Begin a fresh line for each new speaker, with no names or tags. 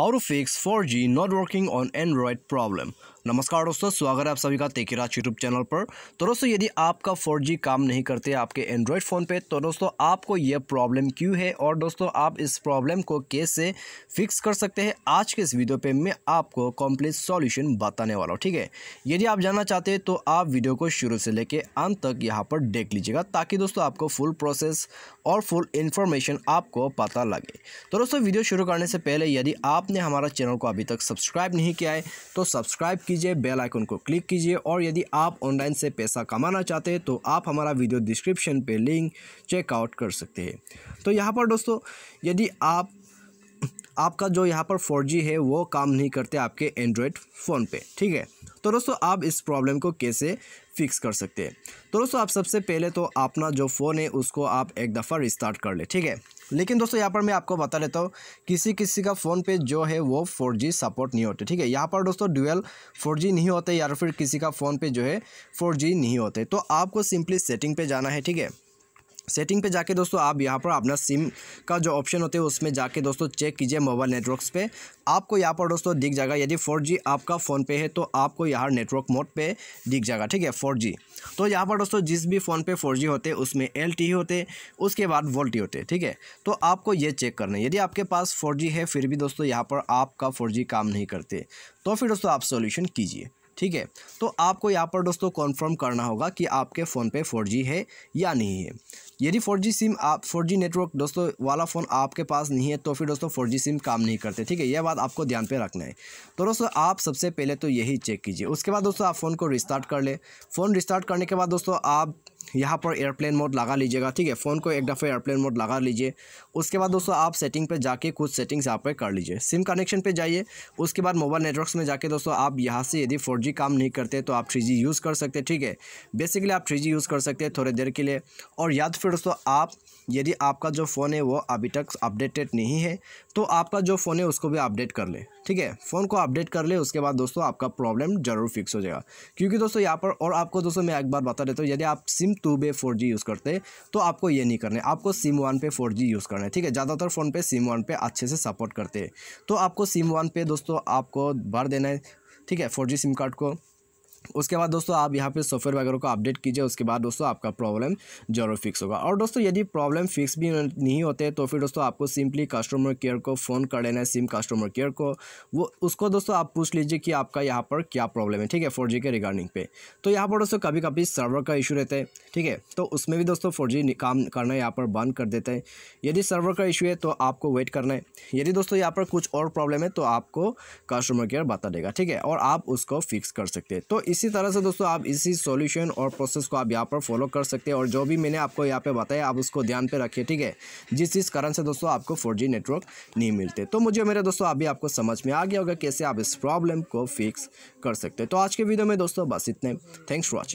How to fix 4G not working on Android problem. नमस्कार दोस्तों स्वागत है आप सभी का तेकिराज यूट्यूब चैनल पर तो दोस्तों यदि आपका 4G काम नहीं करते आपके एंड्रॉयड फ़ोन पे तो दोस्तों आपको यह प्रॉब्लम क्यों है और दोस्तों आप इस प्रॉब्लम को कैसे फिक्स कर सकते हैं आज के इस वीडियो पे मैं आपको कॉम्प्लीट सॉल्यूशन बताने वाला हूँ ठीक है यदि आप जानना चाहते हैं तो आप वीडियो को शुरू से लेकर अंत तक यहाँ पर देख लीजिएगा ताकि दोस्तों आपको फुल प्रोसेस और फुल इन्फॉर्मेशन आपको पता लगे तो दोस्तों वीडियो शुरू करने से पहले यदि आपने हमारा चैनल को अभी तक सब्सक्राइब नहीं किया है तो सब्सक्राइब कीजिए बेल आइकन को क्लिक कीजिए और यदि आप ऑनलाइन से पैसा कमाना चाहते हैं तो आप हमारा वीडियो डिस्क्रिप्शन पे लिंक चेकआउट कर सकते हैं तो यहाँ पर दोस्तों यदि आप आपका जो यहाँ पर फोर है वो काम नहीं करते आपके एंड्रॉयड फ़ोन पर ठीक है तो दोस्तों आप इस प्रॉब्लम को कैसे फिक्स कर सकते हैं तो दोस्तों आप सबसे पहले तो अपना जो फ़ोन है उसको आप एक दफ़ा रिस्टार्ट कर ले ठीक है लेकिन दोस्तों यहाँ पर मैं आपको बता देता हूँ किसी किसी का फ़ोन पे जो है वो फोर जी सपोर्ट नहीं होते ठीक है यहाँ पर दोस्तों ड्यूएल फोर जी नहीं होते या फिर किसी का फ़ोन पे जो है फोर जी नहीं होते तो आपको सिंपली सेटिंग पे जाना है ठीक है सेटिंग पे जाके दोस्तों आप यहाँ पर अपना सिम का जो ऑप्शन होते हैं उसमें जाके दोस्तों चेक कीजिए मोबाइल नेटवर्क्स पे आपको यहाँ पर दोस्तों दिख जाएगा यदि 4G आपका फ़ोन पे है तो आपको यहाँ नेटवर्क मोड पे दिख जाएगा ठीक है 4G तो यहाँ पर दोस्तों जिस भी फ़ोन पे 4G होते उसमें एल होते उसके बाद वोल्टी होते ठीक है तो आपको ये चेक करना है यदि आपके पास फोर है फिर भी दोस्तों यहाँ पर आपका फोर काम नहीं करते तो फिर दोस्तों आप सोल्यूशन कीजिए ठीक है तो आपको यहाँ पर दोस्तों कॉन्फर्म करना होगा कि आपके फ़ोन पे 4G है या नहीं है यदि 4G सिम आप 4G नेटवर्क दोस्तों वाला फ़ोन आपके पास नहीं है तो फिर दोस्तों 4G सिम काम नहीं करते ठीक है यह बात आपको ध्यान पे रखना है तो दोस्तों आप सबसे पहले तो यही चेक कीजिए उसके बाद दोस्तों आप फ़ोन को रिस्टार्ट कर ले फ़ोन रिस्टार्ट करने के बाद दोस्तों आप यहाँ पर एयरप्लेन मोड लगा लीजिएगा ठीक है फ़ोन को एक दफ़े एयरप्लेन मोड लगा लीजिए उसके बाद दोस्तों आप सेटिंग पे जाके कुछ सेटिंग्स यहाँ पे कर लीजिए सिम कनेक्शन पे जाइए उसके बाद मोबाइल नेटवर्क्स में जाके दोस्तों आप यहाँ से यदि फोर काम नहीं करते तो आप थ्री यूज़ कर सकते ठीक है बेसिकली आप थ्री यूज़ कर सकते हैं थोड़े देर के लिए और या फिर दोस्तों आप यदि आपका जो फ़ोन है वो अभी तक अपडेटेड नहीं है तो आपका जो फ़ोन है उसको भी अपडेट कर ले ठीक है फ़ोन को अपडेट कर ले उसके बाद दोस्तों आपका प्रॉब्लम ज़रूर फिक्स हो जाएगा क्योंकि दोस्तों यहाँ पर और आपको दोस्तों मैं एक बार बता देता हूँ यदि आप सिम टू पे फोर जी यूज़ करते हैं तो आपको ये नहीं करना है आपको सिम वन पे फोर जी यूज़ करना है ठीक है ज़्यादातर फ़ोन पे सिम वन पे अच्छे से सपोर्ट करते हैं तो आपको सिम वन पे दोस्तों आपको भर देना है ठीक है फोर जी सिम कार्ड को उसके बाद दोस्तों आप यहाँ पे सॉफ्टवेयर वगैरह को अपडेट कीजिए उसके बाद दोस्तों आपका प्रॉब्लम जरूर फिक्स होगा और दोस्तों यदि प्रॉब्लम फिक्स भी नहीं होते तो फिर दोस्तों आपको सिंपली कस्टमर केयर को फ़ोन कर लेना है सिम कस्टमर केयर को वो उसको दोस्तों आप पूछ लीजिए कि आपका यहाँ पर क्या प्रॉब्लम है ठीक है फोर के रिगार्डिंग पे तो यहाँ पर दोस्तों कभी कभी सर्वर का इशू रहता है ठीक है तो उसमें भी दोस्तों फोर काम करना यहाँ पर बंद कर देते हैं यदि सर्वर का इशू है तो आपको वेट करना है यदि दोस्तों यहाँ पर कुछ और प्रॉब्लम है तो आपको कस्टमर केयर बता देगा ठीक है और आप उसको फिक्स कर सकते हैं तो इसी तरह से दोस्तों आप इसी सॉल्यूशन और प्रोसेस को आप यहाँ पर फॉलो कर सकते हैं और जो भी मैंने आपको यहाँ पे बताया आप उसको ध्यान पे रखिए ठीक है जिस जिस कारण से दोस्तों आपको फोर नेटवर्क नहीं मिलते तो मुझे मेरे दोस्तों अभी आपको समझ में आ गया होगा कैसे आप इस प्रॉब्लम को फिक्स कर सकते हैं तो आज के वीडियो में दोस्तों बस इतने थैंक्स फॉर वॉचिंग